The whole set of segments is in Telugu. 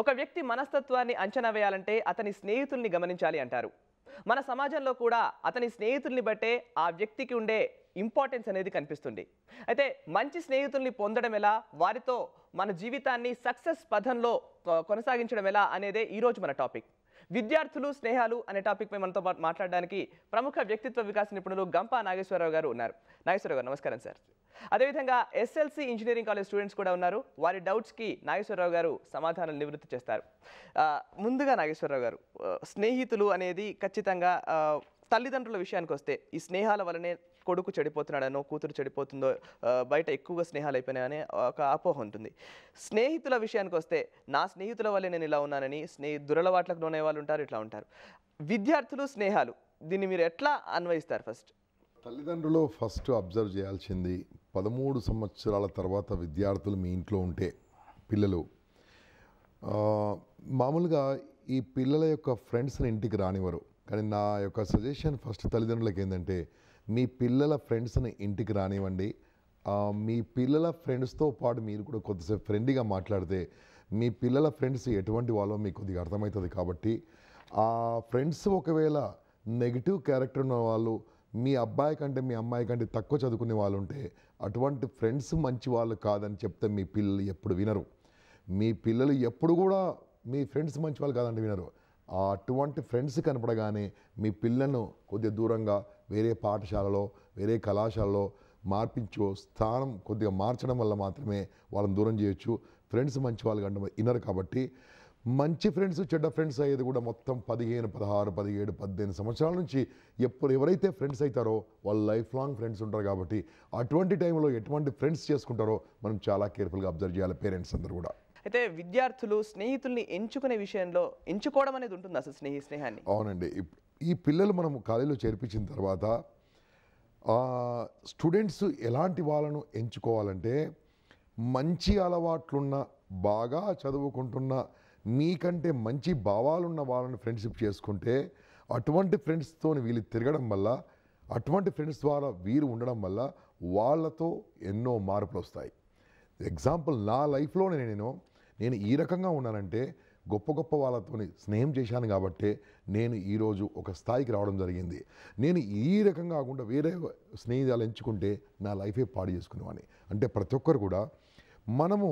ఒక వ్యక్తి మనస్తత్వాన్ని అంచనా వేయాలంటే అతని స్నేహితుల్ని గమనించాలి అంటారు మన సమాజంలో కూడా అతని స్నేహితుల్ని బట్టే ఆ వ్యక్తికి ఉండే ఇంపార్టెన్స్ అనేది కనిపిస్తుంది అయితే మంచి స్నేహితుల్ని పొందడం ఎలా వారితో మన జీవితాన్ని సక్సెస్ పథంలో కొనసాగించడం ఎలా అనేదే ఈరోజు మన టాపిక్ విద్యార్థులు స్నేహాలు అనే టాపిక్పై మనతో మాట్లాడడానికి ప్రముఖ వ్యక్తిత్వ వికాస నిపుణులు గంపా నాగేశ్వరరావు గారు ఉన్నారు నాగేశ్వరరావు గారు నమస్కారం సార్ అదేవిధంగా ఎస్ఎల్సి ఇంజనీరింగ్ కాలేజ్ స్టూడెంట్స్ కూడా ఉన్నారు వారి డౌట్స్కి నాగేశ్వరరావు గారు సమాధానాలు నివృత్తి చేస్తారు ముందుగా నాగేశ్వరరావు గారు స్నేహితులు అనేది ఖచ్చితంగా తల్లిదండ్రుల విషయానికి వస్తే ఈ స్నేహాల వల్లనే కొడుకు చెడిపోతున్నాడనో కూతురు చెడిపోతుందో బయట ఎక్కువగా స్నేహాలు అయిపోయినాయనే ఒక అపోహ ఉంటుంది స్నేహితుల విషయానికి వస్తే నా స్నేహితుల వల్లే నేను ఇలా ఉన్నానని స్నేహి దురలవాట్లకు లోనే వాళ్ళు ఉంటారు ఇట్లా ఉంటారు విద్యార్థులు స్నేహాలు దీన్ని మీరు ఎట్లా అన్వయిస్తారు ఫస్ట్ తల్లిదండ్రులు ఫస్ట్ అబ్జర్వ్ చేయాల్సింది పదమూడు సంవత్సరాల తర్వాత విద్యార్థులు మీ ఇంట్లో ఉంటే పిల్లలు మామూలుగా ఈ పిల్లల యొక్క ఫ్రెండ్స్ని ఇంటికి రానివ్వరు కానీ నా యొక్క సజెషన్ ఫస్ట్ తల్లిదండ్రులకు ఏంటంటే మీ పిల్లల ఫ్రెండ్స్ని ఇంటికి రానివ్వండి మీ పిల్లల ఫ్రెండ్స్తో పాటు మీరు కూడా కొద్దిసేపు ఫ్రెండ్గా మాట్లాడితే మీ పిల్లల ఫ్రెండ్స్ ఎటువంటి వాళ్ళో మీకు కొద్దిగా అర్థమవుతుంది కాబట్టి ఆ ఫ్రెండ్స్ ఒకవేళ నెగిటివ్ క్యారెక్టర్ ఉన్న వాళ్ళు మీ అబ్బాయి కంటే మీ అమ్మాయి కంటే తక్కువ చదువుకునే వాళ్ళు ఉంటే అటువంటి ఫ్రెండ్స్ మంచి వాళ్ళు కాదని చెప్తే మీ పిల్లలు ఎప్పుడు వినరు మీ పిల్లలు ఎప్పుడు కూడా మీ ఫ్రెండ్స్ మంచి వాళ్ళు కాదంటే వినరు అటువంటి ఫ్రెండ్స్ కనపడగానే మీ పిల్లలను కొద్దిగా దూరంగా వేరే పాఠశాలలో వేరే కళాశాలలో మార్పించో స్థానం కొద్దిగా మార్చడం వల్ల మాత్రమే వాళ్ళని దూరం చేయొచ్చు ఫ్రెండ్స్ మంచి వాళ్ళు కంటే వినరు కాబట్టి మంచి ఫ్రెండ్స్ చెడ్డ ఫ్రెండ్స్ అయ్యేది కూడా మొత్తం పదిహేను పదహారు పదిహేడు పద్దెనిమిది సంవత్సరాల నుంచి ఎప్పుడు ఎవరైతే ఫ్రెండ్స్ అవుతారో వాళ్ళు లైఫ్ లాంగ్ ఫ్రెండ్స్ ఉంటారు కాబట్టి అటువంటి టైంలో ఎటువంటి ఫ్రెండ్స్ చేసుకుంటారో మనం చాలా కేర్ఫుల్గా అబ్జర్వ్ చేయాలి పేరెంట్స్ అందరూ కూడా అయితే విద్యార్థులు స్నేహితుల్ని ఎంచుకునే విషయంలో ఎంచుకోవడం అనేది ఉంటుంది అసలు స్నేహి స్నేహాన్ని అవునండి ఈ పిల్లలు మనం కాలేజీలో చేర్పించిన తర్వాత స్టూడెంట్స్ ఎలాంటి వాళ్ళను ఎంచుకోవాలంటే మంచి అలవాట్లున్న బాగా చదువుకుంటున్న మీకంటే మంచి భావాలున్న వాళ్ళని ఫ్రెండ్షిప్ చేసుకుంటే అటువంటి ఫ్రెండ్స్తో వీళ్ళు తిరగడం వల్ల అటువంటి ఫ్రెండ్స్ ద్వారా వీరు ఉండడం వల్ల వాళ్ళతో ఎన్నో మార్పులు వస్తాయి ఎగ్జాంపుల్ నా లైఫ్లో నేను నేను ఈ రకంగా ఉన్నానంటే గొప్ప గొప్ప వాళ్ళతో స్నేహం చేశాను కాబట్టి నేను ఈరోజు ఒక స్థాయికి రావడం జరిగింది నేను ఈ రకంగా కాకుండా వేరే స్నేహితులు ఎంచుకుంటే నా లైఫే పాడు చేసుకునేవాడిని అంటే ప్రతి ఒక్కరు కూడా మనము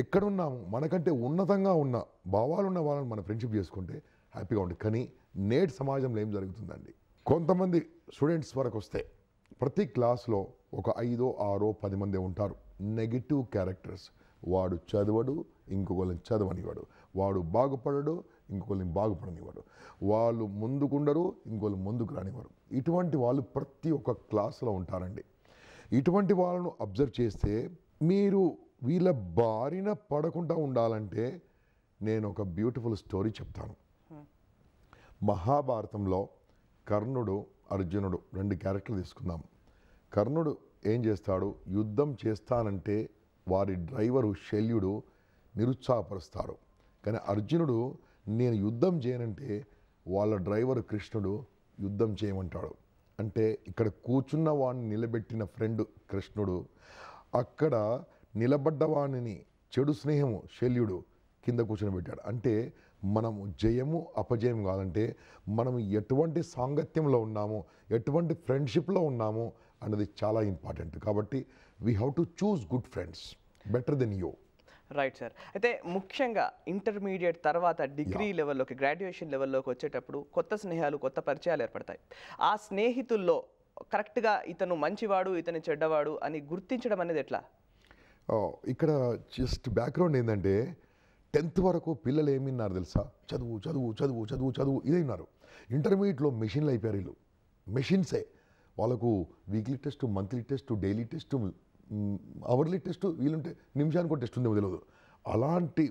ఎక్కడున్నాము మనకంటే ఉన్నతంగా ఉన్న భావాలు ఉన్న వాళ్ళని మనం ఫ్రెండ్షిప్ చేసుకుంటే హ్యాపీగా ఉంటుంది కానీ నేటి సమాజంలో ఏం జరుగుతుందండి కొంతమంది స్టూడెంట్స్ వరకు వస్తే ప్రతి క్లాస్లో ఒక ఐదో ఆరో పది మంది ఉంటారు నెగిటివ్ క్యారెక్టర్స్ వాడు చదవడు ఇంకొకరిని చదవనివాడు వాడు బాగుపడడు ఇంకొకరిని బాగుపడనివాడు వాళ్ళు ముందుకుండరు ఇంకొకరు ముందుకు రానివారు ఇటువంటి వాళ్ళు ప్రతి ఒక్క క్లాస్లో ఉంటారండి ఇటువంటి వాళ్ళను అబ్జర్వ్ చేస్తే మీరు వీళ్ళ బారిన పడకుండా ఉండాలంటే నేను ఒక బ్యూటిఫుల్ స్టోరీ చెప్తాను మహాభారతంలో కర్ణుడు అర్జునుడు రెండు క్యారెక్టర్లు తీసుకుందాం కర్ణుడు ఏం చేస్తాడు యుద్ధం చేస్తానంటే వారి డ్రైవరు శల్యుడు నిరుత్సాహపరుస్తాడు కానీ అర్జునుడు నేను యుద్ధం చేయనంటే వాళ్ళ డ్రైవరు కృష్ణుడు యుద్ధం చేయమంటాడు అంటే ఇక్కడ కూర్చున్న వాడిని నిలబెట్టిన ఫ్రెండ్ కృష్ణుడు అక్కడ నిలబడ్డవాణిని చెడు స్నేహము శల్యుడు కింద కూర్చొని అంటే మనము జయము అపజయం కావాలంటే మనం ఎటువంటి సాంగత్యంలో ఉన్నాము ఎటువంటి ఫ్రెండ్షిప్లో ఉన్నామో అన్నది చాలా ఇంపార్టెంట్ కాబట్టి we have to choose good friends better then you right sir అయితే ముఖ్యంగా ఇంటర్మీడియట్ తర్వాత డిగ్రీ లెవెల్లోకి గ్రాడ్యుయేషన్ లెవెల్లోకి వచ్చేటప్పుడు కొత్త స్నేహాలు కొత్త పరిచయాలు ఏర్పడతాయి ఆ స్నేహితుల్లో కరెక్ట్గా ఇతను మంచివాడు ఇతను చెడ్డవాడు అని గుర్తించడం అనేది ఎట్లా ఇక్కడ జస్ట్ బ్యాక్గ్రౌండ్ ఏంటంటే టెన్త్ వరకు పిల్లలు విన్నారు తెలుసా చదువు చదువు చదువు చదువు చదువు ఇదే విన్నారు ఇంటర్మీడియట్లో మెషిన్లు అయిపోయారు వీళ్ళు మెషిన్సే వాళ్ళకు weekly test monthly test daily test hourly test వీలుంటే నిమిషానికి ఒక టెస్ట్ ఉందేమో తెలియదు అలాంటి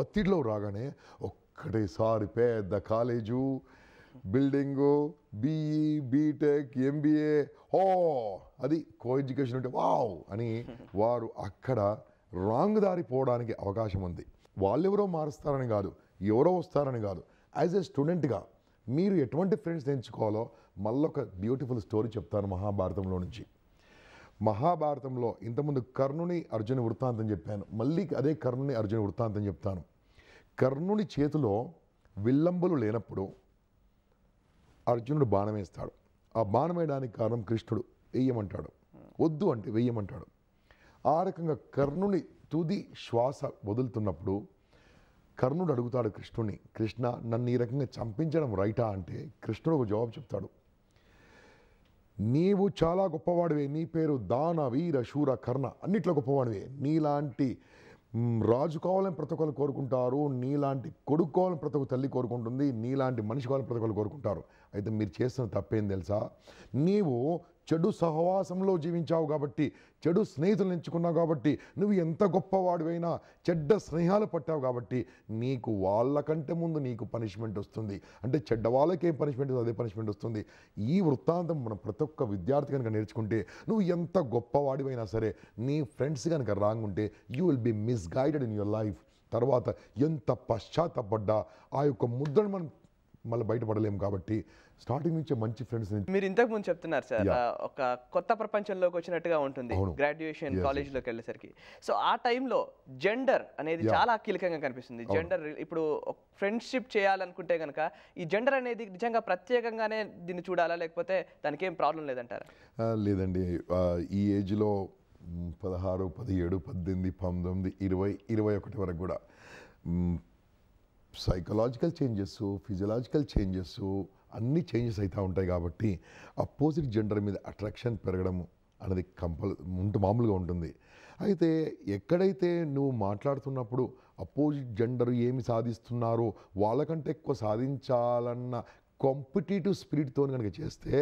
ఒత్తిడిలో రాగానే ఒక్కటేసారి పెద్ద college building BE BTech MBA ఓ అది కో ఎడ్యుకేషన్ అంటే వావ్ అని వారు అక్కడ రాంగ్ దారి పోవడానికి అవకాశం ఉంది వాళ్ళెవరో మారుస్తారని కాదు ఎవరో వస్తారని కాదు యాజ్ ఎ స్టూడెంట్గా మీరు ఎటువంటి ఫ్రెండ్స్ ఎంచుకోవాలో మళ్ళొక బ్యూటిఫుల్ స్టోరీ చెప్తాను మహాభారతంలో నుంచి మహాభారతంలో ఇంతకుముందు కర్ణుని అర్జున వృత్తాంతం చెప్పాను మళ్ళీ అదే కర్ణుని అర్జున వృత్తాంతం చెప్తాను కర్ణుని చేతిలో విల్లంబులు లేనప్పుడు అర్జునుడు బాణం వేస్తాడు ఆ బాణం వేయడానికి కారణం కృష్ణుడు వెయ్యమంటాడు వద్దు అంటే వెయ్యమంటాడు ఆ రకంగా కర్ణుని తుది శ్వాస వదులుతున్నప్పుడు కర్ణుడు అడుగుతాడు కృష్ణుని కృష్ణ నన్ను ఈ రకంగా చంపించడం రైటా అంటే కృష్ణుడు ఒక జవాబు చెప్తాడు నీవు చాలా గొప్పవాడివే నీ పేరు దాన వీర శూర కర్ణ అన్నిట్లో గొప్పవాడివే నీలాంటి రాజు కావాలని ప్రతి ఒక్కరు కోరుకుంటారు నీలాంటి కొడుకు కావాలని ప్రతి ఒక్క తల్లి కోరుకుంటుంది నీలాంటి మనిషి కావాలని ప్రతి ఒక్కరు కోరుకుంటారు అయితే మీరు చేసిన తప్పేం తెలుసా నీవు చెడు సహవాసంలో జీవించావు కాబట్టి చెడు స్నేహితులు ఎంచుకున్నావు కాబట్టి నువ్వు ఎంత గొప్పవాడివైనా చెడ్డ స్నేహాలు పట్టావు కాబట్టి నీకు వాళ్ళకంటే ముందు నీకు పనిష్మెంట్ వస్తుంది అంటే చెడ్డ వాళ్ళకి ఏం పనిష్మెంట్ అదే పనిష్మెంట్ వస్తుంది ఈ వృత్తాంతం మనం ప్రతి ఒక్క విద్యార్థి కనుక నేర్చుకుంటే నువ్వు ఎంత గొప్పవాడివైనా సరే నీ ఫ్రెండ్స్ కనుక రాంగ్ ఉంటే you will be misguided in your life తర్వాత ఎంత పశ్చాత్తపడ్డా ఆ యొక్క ముద్రను మనం మళ్ళీ బయటపడలేము కాబట్టి స్టార్టింగ్ నుంచి మంచి ఫ్రెండ్స్ మీరు ఇంతకు ముందు చెప్తున్నారు సార్ ఒక కొత్త ప్రపంచంలోకి వచ్చినట్టుగా ఉంటుంది గ్రాడ్యుయేషన్ కాలేజ్లోకి వెళ్ళేసరికి సో ఆ టైంలో జెండర్ అనేది చాలా కీలకంగా కనిపిస్తుంది జెండర్ ఇప్పుడు ఫ్రెండ్షిప్ చేయాలనుకుంటే కనుక ఈ జెండర్ అనేది నిజంగా ప్రత్యేకంగానే దీన్ని చూడాలా లేకపోతే దానికి ఏం ప్రాబ్లం లేదంటారా లేదండి ఈ ఏజ్లో పదహారు పదిహేడు పద్దెనిమిది పంతొమ్మిది ఇరవై ఇరవై ఒకటి వరకు కూడా సైకలాజికల్ చేంజెస్ ఫిజియలాజికల్ చేంజెస్ అన్ని చేంజెస్ అవుతూ ఉంటాయి కాబట్టి అపోజిట్ జెండర్ మీద అట్రాక్షన్ పెరగడం అనేది కంపల్ ఉంటు మామూలుగా ఉంటుంది అయితే ఎక్కడైతే నువ్వు మాట్లాడుతున్నప్పుడు అపోజిట్ జెండర్ ఏమి సాధిస్తున్నారో వాళ్ళకంటే ఎక్కువ సాధించాలన్న కాంపిటేటివ్ స్పిరిట్తో కనుక చేస్తే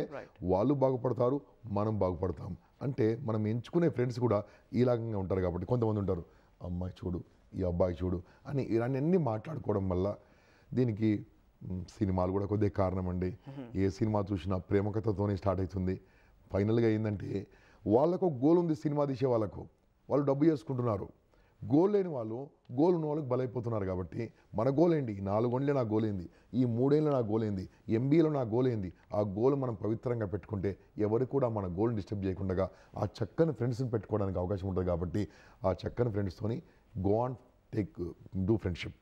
వాళ్ళు బాగుపడతారు మనం బాగుపడతాం అంటే మనం ఎంచుకునే ఫ్రెండ్స్ కూడా ఈలాగంగా ఉంటారు కాబట్టి కొంతమంది ఉంటారు అమ్మాయి చూడు ఈ అబ్బాయి చూడు అని ఇలాంటివన్నీ మాట్లాడుకోవడం వల్ల దీనికి సినిమాలు కూడా కొద్దిగా కారణం అండి ఏ సినిమా చూసినా ప్రేమ కథతోనే స్టార్ట్ అవుతుంది ఫైనల్గా ఏంటంటే వాళ్ళకు గోల్ ఉంది సినిమా తీసే వాళ్ళకు వాళ్ళు డబ్బు చేసుకుంటున్నారు గోల్ లేని వాళ్ళు గోల్ ఉన్న వాళ్ళకి బలైపోతున్నారు కాబట్టి మన గోల్ ఏంటి నాలుగొండలే నా గోల్ ఏంది ఈ మూడేళ్ళు నా గోల్ ఏంది ఎంబీలో నా గోల్ ఏంది ఆ గోల్ మనం పవిత్రంగా పెట్టుకుంటే ఎవరు కూడా మన గోల్ని డిస్టర్బ్ చేయకుండా ఆ చక్కని ఫ్రెండ్స్ని పెట్టుకోవడానికి అవకాశం ఉంటుంది కాబట్టి ఆ చక్కని ఫ్రెండ్స్తోని go on take do friendship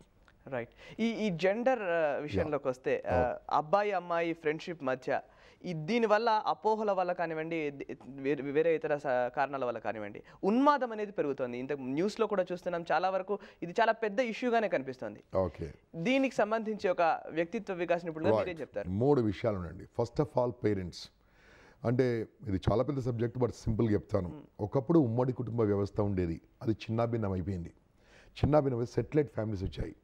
right ఈ ఈ జెండర్ uh, విషయంలోకి వస్తే uh, oh. అబ్బాయి అమ్మాయి ఫ్రెండ్షిప్ మధ్య దీనివల్ల అపోహల వల్ల కానివ్వండి వేరే ఇతర కారణాల వల్ల కానివ్వండి ఉన్మాదం అనేది పెరుగుతుంది ఇంత న్యూస్లో కూడా చూస్తున్నాం చాలా వరకు ఇది చాలా పెద్ద ఇష్యూగానే కనిపిస్తుంది ఓకే దీనికి సంబంధించి ఒక వ్యక్తిత్వ వికాసం ఇప్పుడు చెప్తారు మూడు విషయాలు ఉండండి ఫస్ట్ ఆఫ్ ఆల్ పేరెంట్స్ అంటే ఇది చాలా పెద్ద సబ్జెక్ట్ బట్ సింపుల్గా చెప్తాను hmm. ఒకప్పుడు ఉమ్మడి కుటుంబ వ్యవస్థ ఉండేది అది చిన్నాభిన్నం అయిపోయింది చిన్నాభిన్న సెటిలైట్ ఫ్యామిలీస్ వచ్చాయి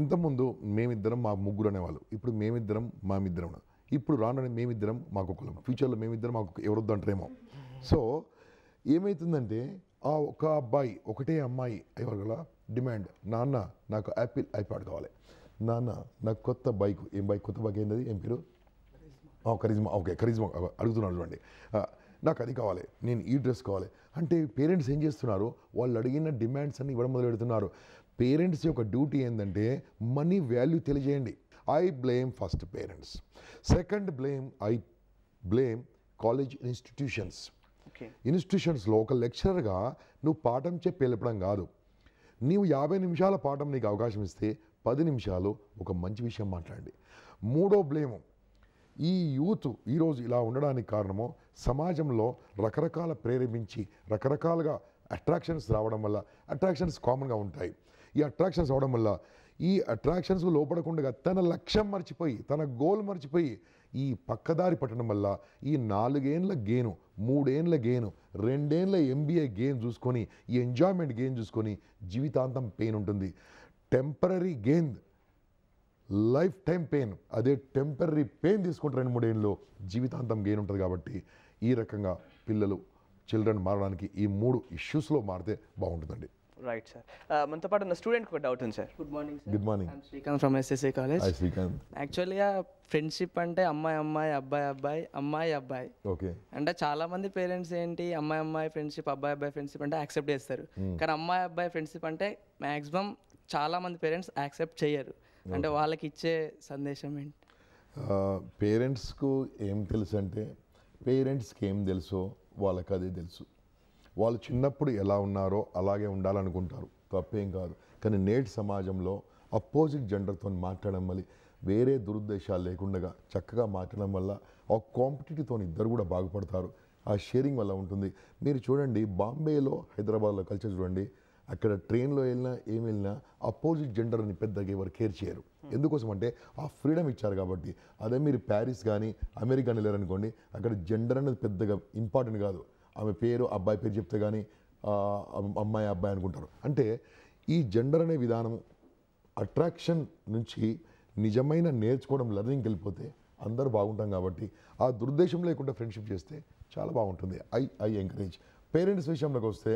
ఇంతకుముందు మేమిద్దరం మా ముగ్గురు అనేవాళ్ళు ఇప్పుడు మేమిద్దరం మామిద్దరం ఇప్పుడు రానని మేమిద్దరం మాకు కులం ఫ్యూచర్లో మేమిద్దరం మాకు ఎవరొద్దు అంటారేమో సో ఏమవుతుందంటే ఆ ఒక అబ్బాయి ఒకటే అమ్మాయి ఎవరిగల డిమాండ్ నాన్న నాకు యాపిల్ ఐప్యాడ్ కావాలి నాన్న నాకు కొత్త బైక్ ఏం బైక్ కొత్త బైక్ ఏంటది ఏం పేరు కరిజ్మా ఓకే కరిజ్మా అడుగుతున్నాడు అండి నాకు అది కావాలి నేను ఈ డ్రెస్ కావాలి అంటే పేరెంట్స్ ఏం చేస్తున్నారు వాళ్ళు అడిగిన డిమాండ్స్ అన్ని ఇవ్వడం మొదలు పెడుతున్నారు పేరెంట్స్ యొక్క డ్యూటీ ఏంటంటే మనీ వాల్యూ తెలియజేయండి I blame first parents second blame I blame college institutions ఇన్స్టిట్యూషన్స్లో ఒక లెక్చరర్గా నువ్వు పాఠం చెప్పేలపడం కాదు నీవు యాభై నిమిషాల పాఠం నీకు అవకాశం ఇస్తే పది నిమిషాలు ఒక మంచి విషయం మాట్లాడండి మూడో బ్లేము ఈ యూత్ ఈరోజు ఇలా ఉండడానికి కారణమో సమాజంలో రకరకాల ప్రేరేపించి రకరకాలుగా అట్రాక్షన్స్ రావడం వల్ల అట్రాక్షన్స్ కామన్గా ఉంటాయి ఈ అట్రాక్షన్స్ అవడం వల్ల ఈ అట్రాక్షన్స్ లోపడకుండా తన లక్ష్యం మర్చిపోయి తన గోల్ మర్చిపోయి ఈ పక్కదారి పట్టడం వల్ల ఈ నాలుగేండ్ల గేను మూడేండ్ల గేను రెండేండ్ల ఎంబీఏ గేమ్ చూసుకొని ఈ ఎంజాయ్మెంట్ గేమ్ చూసుకొని జీవితాంతం పెయిన్ ఉంటుంది temporary game life time pain అదే టెంపరీ పెయిన్ తీసుకుంటారు రెండు మూడేళ్ళు జీవితాంతం గెయిన్ ఉంటుంది కాబట్టి ఈ రకంగా పిల్లలు చిల్డ్రన్ మారడానికి ఈ మూడు ఇష్యూస్లో మారితే బాగుంటుందండి రైట్ సార్ uh, మనతో పాటు ఉన్న స్టూడెంట్ ఒక డౌట్ ఉంది sir good morning good morning Srikanth from SSA college Srikanth యాక్చువల్గా ఫ్రెండ్షిప్ అంటే అమ్మాయి అమ్మాయి అబ్బాయి అబ్బాయి అమ్మాయి అబ్బాయి ఓకే అంటే చాలా మంది పేరెంట్స్ ఏంటి అమ్మాయి అమ్మాయి ఫ్రెండ్షిప్ అబ్బాయి అబ్బాయి ఫ్రెండ్షిప్ అంటే యాక్సెప్ట్ చేస్తారు hmm. కానీ అమ్మాయి అబ్బాయి ఫ్రెండ్షిప్ అంటే మ్యాక్సిమం చాలా మంది పేరెంట్స్ యాక్సెప్ట్ చేయరు అంటే వాళ్ళకి ఇచ్చే సందేశం ఏంటి పేరెంట్స్కు ఏం తెలుసు అంటే పేరెంట్స్కి ఏం తెలుసో వాళ్ళకి అదే తెలుసు వాళ్ళు చిన్నప్పుడు ఎలా ఉన్నారో అలాగే ఉండాలనుకుంటారు తప్పేం కాదు కానీ నేటి సమాజంలో అపోజిట్ జెండర్తో మాట్లాడడం వల్ల వేరే దురుద్దేశాలు లేకుండా చక్కగా మాట్లాడడం వల్ల ఆ కాంపిటేటివ్తో ఇద్దరు కూడా బాగుపడతారు ఆ షేరింగ్ వల్ల ఉంటుంది మీరు చూడండి బాంబేలో హైదరాబాద్లో కలిసి చూడండి అక్కడ ట్రైన్లో వెళ్ళినా ఏమి వెళ్ళినా అపోజిట్ జెండర్ని పెద్దగా ఎవరు కేర్ చేయరు ఎందుకోసం అంటే ఆ ఫ్రీడమ్ ఇచ్చారు కాబట్టి అదే మీరు ప్యారిస్ కానీ అమెరికా వెళ్ళారనుకోండి అక్కడ జెండర్ అనేది పెద్దగా ఇంపార్టెంట్ కాదు ఆమె పేరు అబ్బాయి పేరు చెప్తే కానీ అమ్మాయి అబ్బాయి అనుకుంటారు అంటే ఈ జెండర్ అనే విధానం అట్రాక్షన్ నుంచి నిజమైన నేర్చుకోవడం లర్నింగ్కి వెళ్ళిపోతే అందరూ బాగుంటాం కాబట్టి ఆ దుర్దేశం లేకుండా ఫ్రెండ్షిప్ చేస్తే చాలా బాగుంటుంది ఐ ఐ ఎంకరేజ్ పేరెంట్స్ విషయంలోకి వస్తే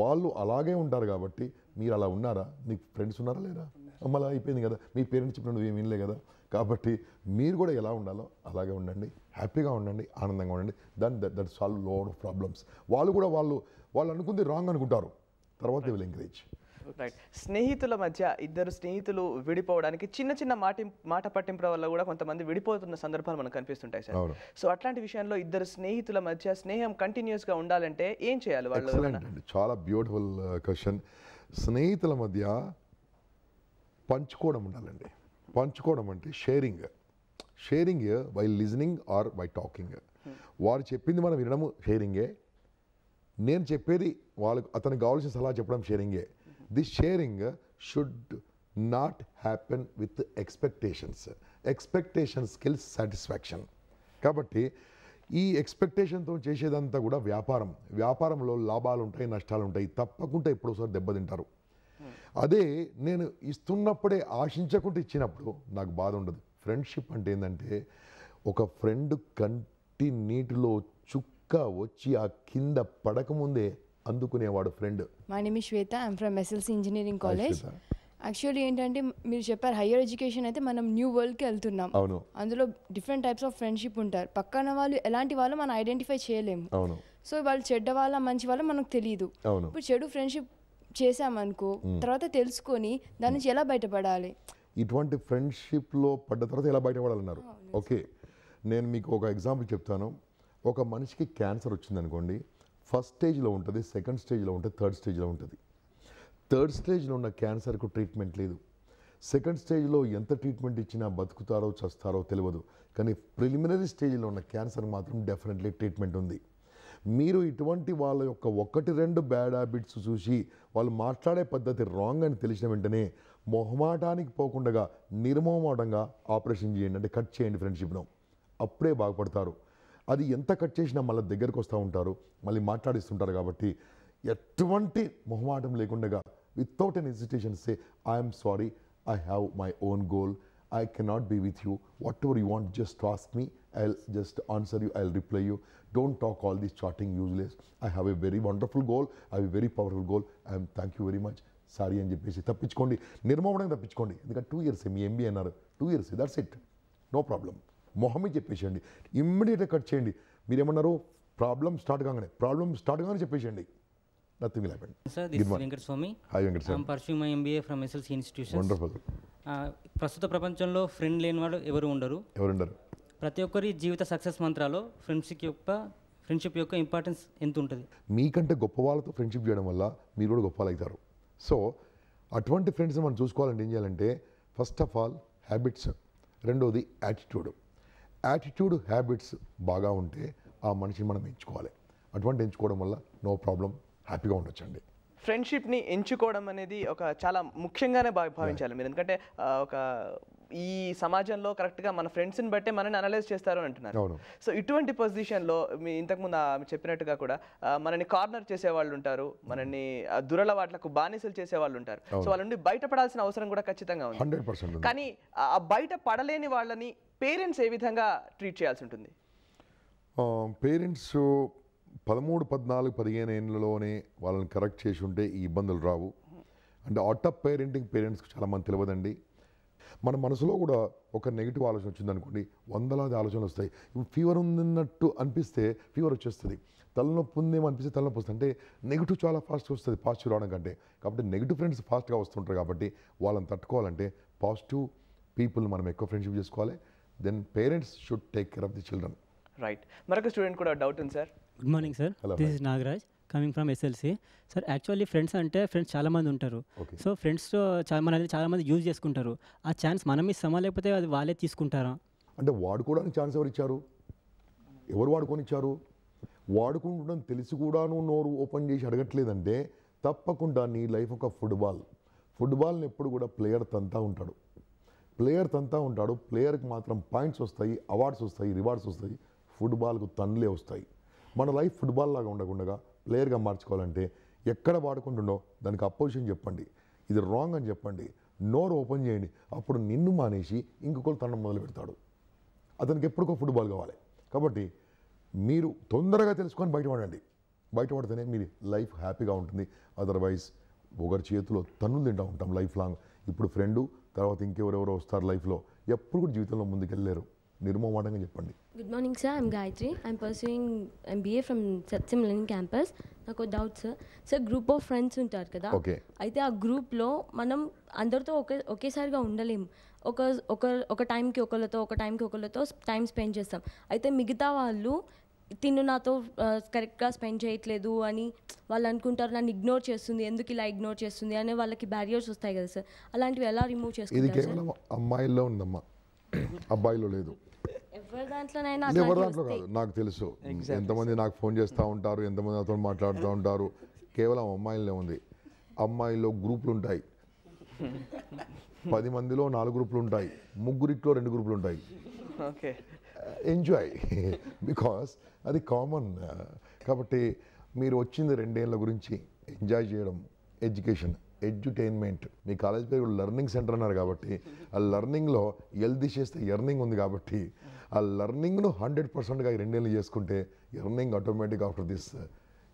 వాళ్ళు అలాగే ఉంటారు కాబట్టి మీరు అలా ఉన్నారా మీకు ఫ్రెండ్స్ ఉన్నారా లేదా మళ్ళీ అయిపోయింది కదా మీ పేరెంట్స్ చెప్పిన ఏమి వినలే కదా కాబట్టి మీరు కూడా ఎలా ఉండాలో అలాగే ఉండండి హ్యాపీగా ఉండండి ఆనందంగా ఉండండి దాని that that solve load of problems వాళ్ళు కూడా వాళ్ళు వాళ్ళు అనుకుంది రాంగ్ అనుకుంటారు తర్వాత విల్ ఎంకరేజ్ రైట్ స్నేహితుల మధ్య ఇద్దరు స్నేహితులు విడిపోవడానికి చిన్న చిన్న మాటి మాట పట్టింపుల వల్ల కూడా కొంతమంది విడిపోతున్న సందర్భాలు మనకు కనిపిస్తుంటాయి సార్ సో అట్లాంటి విషయంలో ఇద్దరు స్నేహితుల మధ్య స్నేహం కంటిన్యూస్ గా ఉండాలంటే ఏం చేయాలి వాళ్ళు చాలా బ్యూటిఫుల్ క్వశ్చన్ uh, స్నేహితుల మధ్య పంచుకోవడం ఉండాలండి పంచుకోవడం అంటే sharing sharing by listening or by talking వారు చెప్పింది మనం వినడం షేరింగే నేను చెప్పేది వాళ్ళకు అతనికి కావాల్సిన సలహా చెప్పడం షేరింగే the sharing should not happen with expectations expectation skills satisfaction కాబట్టి ఈ ఎక్స్పెక్టేషన్తో చేసేదంతా కూడా వ్యాపారం వ్యాపారంలో లాభాలు ఉంటాయి నష్టాలు ఉంటాయి తప్పకుండా ఇప్పుడు ఒకసారి దెబ్బతింటారు అదే నేను ఇస్తున్నప్పుడే ఆశించకుండా ఇచ్చినప్పుడు నాకు బాధ ఉండదు ఫ్రెండ్షిప్ అంటే ఏంటంటే ఒక ఫ్రెండ్ కంటి నీటిలో చుక్క వచ్చి ఆ కింద పడకముందే అందుకునేవాడు friend my name Shweta I'm from SLC engineering college actually ఏంటంటే మీరు చెప్పారు హయ్యర్ ఎడ్యుకేషన్ అయితే మనం న్యూ వరల్డ్కి వెళ్తున్నాం అవును అందులో డిఫరెంట్ టైప్స్ ఆఫ్ ఫ్రెండ్షిప్ ఉంటారు పక్కన వాళ్ళు ఎలాంటి వాళ్ళు మనం ఐడెంటిఫై చేయలేము అవును సో వాళ్ళు చెడ్డ వాళ్ళ మంచి వాళ్ళ మనకు తెలియదు ఇప్పుడు చెడు ఫ్రెండ్షిప్ చేసామనుకో తర్వాత తెలుసుకొని దాని నుంచి ఎలా బయటపడాలి ఇటువంటి ఫ్రెండ్షిప్లో పడ్డ తర్వాత ఎలా బయటపడాలన్నారు ఓకే నేను మీకు ఒక ఎగ్జాంపుల్ చెప్తాను ఒక మనిషికి క్యాన్సర్ వచ్చింది అనుకోండి ఫస్ట్ స్టేజ్లో ఉంటుంది సెకండ్ స్టేజ్లో ఉంటుంది థర్డ్ స్టేజ్లో ఉంటుంది థర్డ్ స్టేజ్లో ఉన్న క్యాన్సర్కు ట్రీట్మెంట్ లేదు సెకండ్ స్టేజ్లో ఎంత ట్రీట్మెంట్ ఇచ్చినా బతుకుతారో చస్తారో తెలియదు కానీ ప్రిలిమినరీ స్టేజ్లో ఉన్న క్యాన్సర్ మాత్రం డెఫినెట్లీ ట్రీట్మెంట్ ఉంది మీరు ఇటువంటి వాళ్ళ యొక్క ఒకటి రెండు బ్యాడ్ హ్యాబిట్స్ చూసి వాళ్ళు మాట్లాడే పద్ధతి రాంగ్ అని తెలిసిన వెంటనే మొహమాటానికి పోకుండా నిర్మోహమాటంగా ఆపరేషన్ చేయండి అంటే కట్ చేయండి ఫ్రెండ్షిప్ను అప్పుడే బాగుపడతారు అది ఎంత కట్ చేసినా మళ్ళీ దగ్గరకు వస్తూ ఉంటారు మళ్ళీ మాట్లాడిస్తుంటారు కాబట్టి ఎటువంటి మొహమాటం లేకుండా without an hesitation say I'm sorry I have my own goal I cannot be with you whatever you want just ask me I just answer you I reply you don't talk all this chatting useless I have a very wonderful goal I have very powerful goal I'm thank you very much sorry అని చెప్పేసి తప్పించుకోండి నిర్మోహడం తప్పించుకోండి ఎందుకంటే టూ ఇయర్స్ మీ ఎంబీ అన్నారు two years that's it no problem మొహమే చెప్పేసేయండి ఇమ్మీడియట్గా కట్ చేయండి మీరేమన్నారు ప్రాబ్లం స్టార్ట్ కాగానే ప్రాబ్లం స్టార్ట్ కాగానే చెప్పేసేయండి nothing will sir this Venkata Swamy hi Venkata pursue my MBA from SLC institution wonderful ప్రస్తుత ప్రపంచంలో ఫ్రెండ్ లేని వాడు ఎవరు ఉండరు ఎవరు ఉండరు ప్రతి ఒక్కరి జీవిత సక్సెస్ మంత్రాలు ఫ్రెండ్షిప్ యొక్క ఫ్రెండ్షిప్ యొక్క ఇంపార్టెన్స్ ఎంత ఉంటుంది మీకంటే గొప్ప వాళ్ళతో ఫ్రెండ్షిప్ చేయడం వల్ల మీరు కూడా గొప్ప అవుతారు సో అటువంటి ఫ్రెండ్స్ మనం చూసుకోవాలంటే ఏం చేయాలంటే ఫస్ట్ ఆఫ్ ఆల్ హ్యాబిట్స్ రెండవది యాటిట్యూడ్ యాటిట్యూడ్ హ్యాబిట్స్ బాగా ఉంటే ఆ మనిషిని మనం ఎంచుకోవాలి అటువంటి ఎంచుకోవడం వల్ల నో ప్రాబ్లం హ్యాపీగా ఉండొచ్చండి ఫ్రెండ్షిప్ని ఎంచుకోవడం అనేది ఒక చాలా ముఖ్యంగానే భావించాలి మీరు ఎందుకంటే ఒక ఈ సమాజంలో కరెక్ట్గా మన ఫ్రెండ్స్ని బట్టే మనని అనలైజ్ చేస్తారు అని అంటున్నారు సో ఇటువంటి పొజిషన్లో మీ ఇంతకుముందు చెప్పినట్టుగా కూడా మనని కార్నర్ చేసే వాళ్ళు ఉంటారు మనని దురల బానిసలు చేసే వాళ్ళు ఉంటారు సో వాళ్ళ నుండి బయటపడాల్సిన అవసరం కూడా ఖచ్చితంగా ఉంది కానీ ఆ బయట పడలేని వాళ్ళని పేరెంట్స్ ఏ విధంగా ట్రీట్ చేయాల్సి ఉంటుంది పేరెంట్స్ పదమూడు పద్నాలుగు పదిహేను ఏళ్ళలోనే వాళ్ళని కరెక్ట్ చేసి ఉంటే ఈ ఇబ్బందులు రావు అంటే ఆట్ ఆఫ్ పేరెంటింగ్ పేరెంట్స్కి చాలామంది తెలియదండి మన మనసులో కూడా ఒక నెగిటివ్ ఆలోచన వచ్చిందనుకోండి వందలాది ఆలోచనలు వస్తాయి ఫీవర్ ఉందన్నట్టు అనిపిస్తే ఫీవర్ వచ్చేస్తుంది తలనొప్పి ఉందేమో అనిపిస్తే తలనొప్పి వస్తుంది అంటే నెగిటివ్ చాలా ఫాస్ట్గా వస్తుంది పాజిటివ్ రావడం కంటే కాబట్టి నెగిటివ్ ఫ్రెండ్స్ ఫాస్ట్గా వస్తుంటారు కాబట్టి వాళ్ళని తట్టుకోవాలంటే పాజిటివ్ పీపుల్ మనం ఎక్కువ ఫ్రెండ్షిప్ చేసుకోవాలి then parents should take care of the children right మరొక స్టూడెంట్ కూడా డౌట్ ఉంది sir good morning sir this is Nagaraj coming from SLC sir actually friends అంటే ఫ్రెండ్స్ చాలామంది ఉంటారు సో ఫ్రెండ్స్ చాలా మన చాలామంది యూజ్ చేసుకుంటారు ఆ ఛాన్స్ మనం ఇస్తామా లేకపోతే అది వాళ్ళే తీసుకుంటారా అంటే వాడుకోవడానికి ఛాన్స్ ఎవరు ఇచ్చారు ఎవరు వాడుకొని ఇచ్చారు వాడుకుంటుందని తెలిసి కూడాను నోరు ఓపెన్ చేసి అడగట్లేదంటే తప్పకుండా నీ లైఫ్ ఒక ఫుట్బాల్ ఫుట్బాల్ని ఎప్పుడు కూడా ప్లేయర్ తంతా ఉంటాడు ప్లేయర్ తంతా ఉంటాడు ప్లేయర్కి మాత్రం పాయింట్స్ వస్తాయి అవార్డ్స్ వస్తాయి రివార్డ్స్ వస్తాయి ఫుట్బాల్కు తన్లే వస్తాయి మన లైఫ్ ఫుట్బాల్ లాగా ఉండకుండా ప్లేయర్గా మార్చుకోవాలంటే ఎక్కడ వాడుకుంటుండో దానికి అపోజిషన్ చెప్పండి ఇది రాంగ్ అని చెప్పండి నోరు ఓపెన్ చేయండి అప్పుడు నిన్ను మానేసి ఇంకొకరు తండం మొదలు పెడతాడు అతనికి ఎప్పటికో ఫుట్బాల్ కావాలి కాబట్టి మీరు తొందరగా తెలుసుకొని బయటపడండి బయటపడితేనే మీ లైఫ్ హ్యాపీగా ఉంటుంది అదర్వైజ్ ఒకరి చేతిలో తన్ను తింటూ ఉంటాం లైఫ్ లాంగ్ ఇప్పుడు ఫ్రెండు తర్వాత ఇంకెవరెవరో వస్తారు లైఫ్లో ఎప్పుడు కూడా జీవితంలో ముందుకెళ్ళలేరు నిర్మమాటంగా చెప్పండి good morning sir I'm Gayatri I'm pursuing BA from Satyam learning campus నాకు doubt sir sir group of friends ఉంటారు కదా అయితే ఆ గ్రూప్లో మనం అందరితో ఒకే ఒకేసారిగా ఉండలేము ఒక ఒక ఒక టైంకి ఒకళ్ళతో ఒక టైంకి ఒకళ్ళతో టైం స్పెండ్ చేస్తాం అయితే మిగతా వాళ్ళు తిన్ను నాతో కరెక్ట్గా స్పెండ్ చేయట్లేదు అని వాళ్ళు అనుకుంటారు నన్ను ఇగ్నోర్ చేస్తుంది ఎందుకు ఇలా ఇగ్నోర్ చేస్తుంది అనే వాళ్ళకి బ్యారియర్స్ వస్తాయి కదా సార్ అలాంటివి ఎలా రిమూవ్ చేసుకుంటారు అమ్మాయిల్లో ఉందమ్మా అబ్బాయిలో లేదు ఎవరి దాంట్లో కాదు నాకు తెలుసు ఎంతమంది నాకు ఫోన్ చేస్తూ ఉంటారు ఎంతమంది అతను మాట్లాడుతూ hmm. ఉంటారు కేవలం అమ్మాయిలనే ఉంది అమ్మాయిల్లో గ్రూపులు ఉంటాయి పది మందిలో నాలుగు గ్రూపులు ఉంటాయి ముగ్గురిట్లో రెండు గ్రూపులు ఉంటాయి ఎంజాయ్ బికాస్ అది కామన్ కాబట్టి మీరు వచ్చింది రెండేళ్ళ గురించి ఎంజాయ్ చేయడం ఎడ్యుకేషన్ ఎడ్యుటైన్మెంట్ మీ కాలేజ్ పేరు లెర్నింగ్ సెంటర్ అన్నారు కాబట్టి ఆ లెర్నింగ్లో ఎల్ చేస్తే ఎర్నింగ్ ఉంది కాబట్టి ఆ లెర్నింగ్ను హండ్రెడ్ పర్సెంట్గా ఈ రెండేళ్ళు చేసుకుంటే earning automatic after this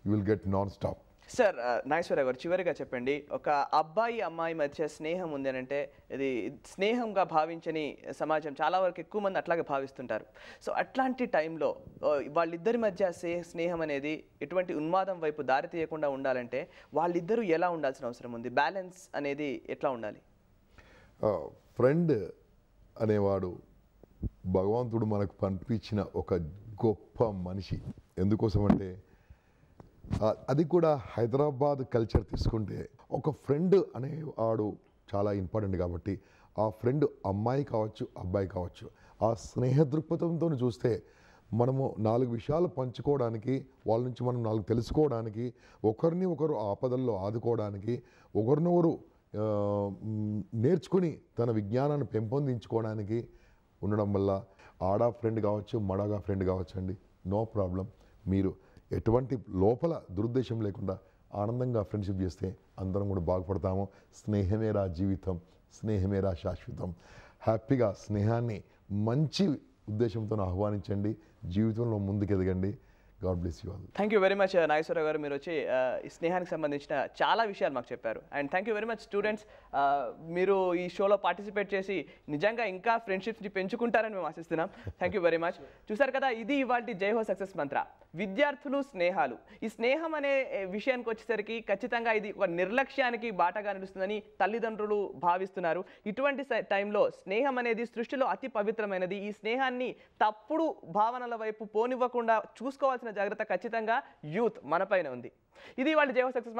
you will get non stop sir Nageswara garu చివరిగా చెప్పండి ఒక అబ్బాయి అమ్మాయి మధ్య స్నేహం ఉంది అంటే ఇది స్నేహంగా భావించని సమాజం చాలా వరకు ఎక్కువ మంది అట్లాగే భావిస్తుంటారు సో అట్లాంటి టైంలో వాళ్ళిద్దరి మధ్య స్నేహం అనేది ఎటువంటి ఉన్మాదం వైపు దారి తీయకుండా ఉండాలంటే వాళ్ళిద్దరూ ఎలా ఉండాల్సిన అవసరం ఉంది బ్యాలెన్స్ అనేది ఎట్లా ఉండాలి ఫ్రెండ్ అనేవాడు భగవంతుడు మనకు పంపించిన ఒక గొప్ప మనిషి ఎందుకోసమంటే అది కూడా హైదరాబాద్ కల్చర్ తీసుకుంటే ఒక ఫ్రెండ్ అనే వాడు చాలా ఇంపార్టెంట్ కాబట్టి ఆ ఫ్రెండ్ అమ్మాయి కావచ్చు అబ్బాయి కావచ్చు ఆ స్నేహ దృక్పథంతో చూస్తే మనము నాలుగు విషయాలు పంచుకోవడానికి వాళ్ళ నుంచి మనం నాలుగు తెలుసుకోవడానికి ఒకరిని ఒకరు ఆపదల్లో ఆదుకోవడానికి ఒకరినొకరు నేర్చుకుని తన విజ్ఞానాన్ని పెంపొందించుకోవడానికి ఉండడం వల్ల ఆడా ఫ్రెండ్ కావచ్చు మడాగా ఫ్రెండ్ కావచ్చు అండి నో ప్రాబ్లం మీరు ఎటువంటి లోపల దురుద్దేశం లేకుండా ఆనందంగా ఫ్రెండ్షిప్ చేస్తే అందరం కూడా బాగుపడతాము స్నేహమేరా జీవితం స్నేహమేరా శాశ్వతం హ్యాపీగా స్నేహాన్ని మంచి ఉద్దేశంతో ఆహ్వానించండి జీవితంలో ముందుకెదగండి God bless you all thank you very much Nageswararao garu మీరు వచ్చి uh, ఈ స్నేహానికి సంబంధించిన చాలా విషయాలు మాకు చెప్పారు and thank you very much students మీరు ఈ షోలో పార్టిసిపేట్ చేసి నిజంగా ఇంకా ఫ్రెండ్షిప్స్ని పెంచుకుంటారని మేము ఆశిస్తున్నాం థ్యాంక్ యూ వెరీ మచ్ చూసారు కదా ఇది ఇవాళ జై హో సక్సెస్ మంత్ర విద్యార్థులు స్నేహాలు ఈ స్నేహం అనే విషయానికి వచ్చేసరికి ఖచ్చితంగా ఇది ఒక నిర్లక్ష్యానికి బాటగా నిలుస్తుందని తల్లిదండ్రులు భావిస్తున్నారు ఇటువంటి టైంలో స్నేహం అనేది సృష్టిలో అతి పవిత్రమైనది ఈ స్నేహాన్ని తప్పుడు భావనల వైపు పోనివ్వకుండా చూసుకోవాల్సిన జాగ్రత్త ఖచ్చితంగా యూత్ మనపైన ఉంది ఇది వాళ్ళ జీవ సక్సెస్